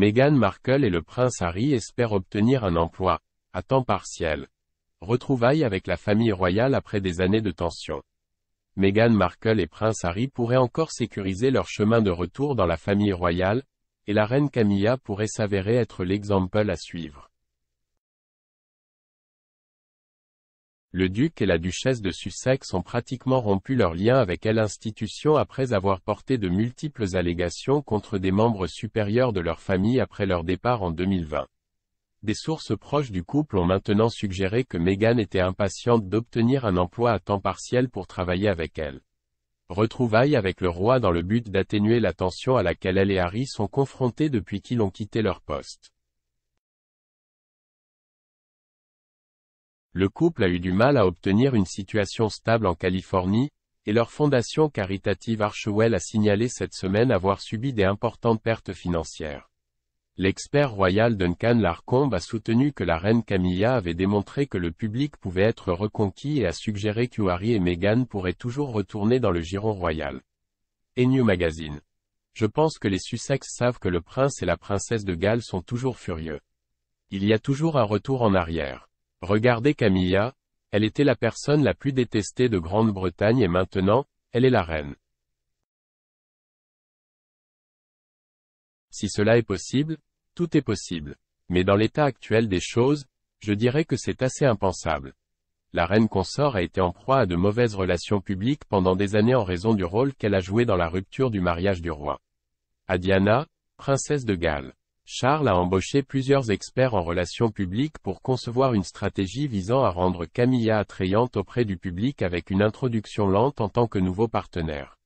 Meghan Markle et le prince Harry espèrent obtenir un emploi, à temps partiel. Retrouvailles avec la famille royale après des années de tension. Meghan Markle et prince Harry pourraient encore sécuriser leur chemin de retour dans la famille royale, et la reine Camilla pourrait s'avérer être l'exemple à suivre. Le duc et la duchesse de Sussex ont pratiquement rompu leur lien avec elle institution après avoir porté de multiples allégations contre des membres supérieurs de leur famille après leur départ en 2020. Des sources proches du couple ont maintenant suggéré que Meghan était impatiente d'obtenir un emploi à temps partiel pour travailler avec elle. Retrouvailles avec le roi dans le but d'atténuer la tension à laquelle elle et Harry sont confrontés depuis qu'ils ont quitté leur poste. le couple a eu du mal à obtenir une situation stable en Californie, et leur fondation caritative Archewell a signalé cette semaine avoir subi des importantes pertes financières. L'expert royal Duncan Larcombe a soutenu que la reine Camilla avait démontré que le public pouvait être reconquis et a suggéré que et Meghan pourraient toujours retourner dans le giron royal. Et New Magazine. Je pense que les Sussex savent que le prince et la princesse de Galles sont toujours furieux. Il y a toujours un retour en arrière. Regardez Camilla, elle était la personne la plus détestée de Grande-Bretagne et maintenant, elle est la reine. Si cela est possible, tout est possible. Mais dans l'état actuel des choses, je dirais que c'est assez impensable. La reine consort a été en proie à de mauvaises relations publiques pendant des années en raison du rôle qu'elle a joué dans la rupture du mariage du roi. Adiana, princesse de Galles. Charles a embauché plusieurs experts en relations publiques pour concevoir une stratégie visant à rendre Camilla attrayante auprès du public avec une introduction lente en tant que nouveau partenaire.